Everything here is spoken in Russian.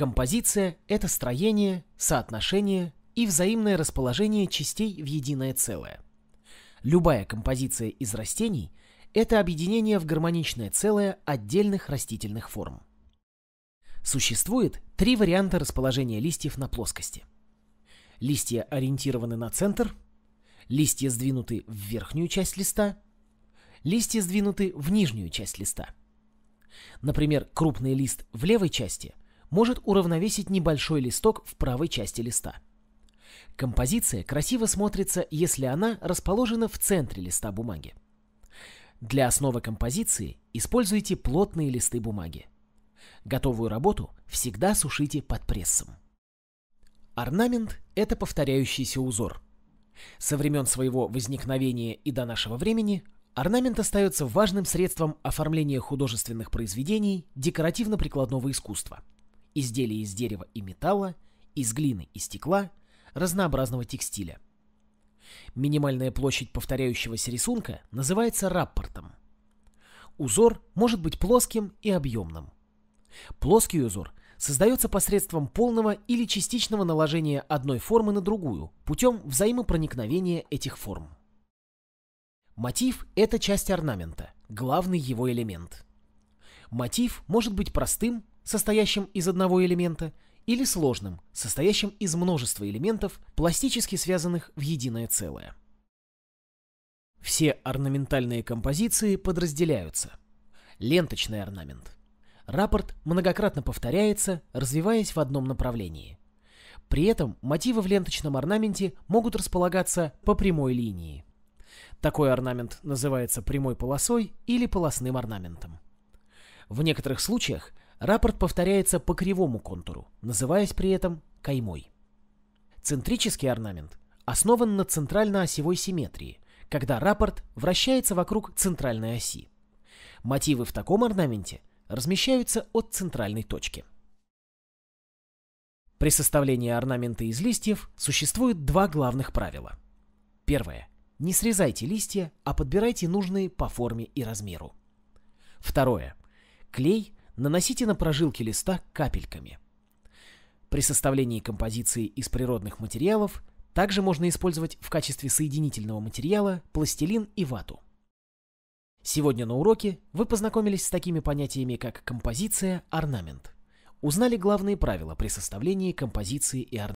Композиция — это строение, соотношение и взаимное расположение частей в единое целое. Любая композиция из растений — это объединение в гармоничное целое отдельных растительных форм. Существует три варианта расположения листьев на плоскости. Листья ориентированы на центр, листья сдвинуты в верхнюю часть листа, листья сдвинуты в нижнюю часть листа. Например, крупный лист в левой части может уравновесить небольшой листок в правой части листа. Композиция красиво смотрится, если она расположена в центре листа бумаги. Для основы композиции используйте плотные листы бумаги. Готовую работу всегда сушите под прессом. Орнамент – это повторяющийся узор. Со времен своего возникновения и до нашего времени орнамент остается важным средством оформления художественных произведений декоративно-прикладного искусства – изделия из дерева и металла, из глины и стекла, разнообразного текстиля. Минимальная площадь повторяющегося рисунка называется раппортом. Узор может быть плоским и объемным. Плоский узор создается посредством полного или частичного наложения одной формы на другую путем взаимопроникновения этих форм. Мотив – это часть орнамента, главный его элемент. Мотив может быть простым состоящим из одного элемента, или сложным, состоящим из множества элементов, пластически связанных в единое целое. Все орнаментальные композиции подразделяются. Ленточный орнамент. Рапорт многократно повторяется, развиваясь в одном направлении. При этом мотивы в ленточном орнаменте могут располагаться по прямой линии. Такой орнамент называется прямой полосой или полосным орнаментом. В некоторых случаях Рапорт повторяется по кривому контуру, называясь при этом каймой. Центрический орнамент основан на центрально-осевой симметрии, когда рапорт вращается вокруг центральной оси. Мотивы в таком орнаменте размещаются от центральной точки. При составлении орнамента из листьев существует два главных правила. Первое. Не срезайте листья, а подбирайте нужные по форме и размеру. Второе. Клей наносите на прожилки листа капельками. При составлении композиции из природных материалов также можно использовать в качестве соединительного материала пластилин и вату. Сегодня на уроке вы познакомились с такими понятиями, как композиция, орнамент. Узнали главные правила при составлении композиции и орнамента.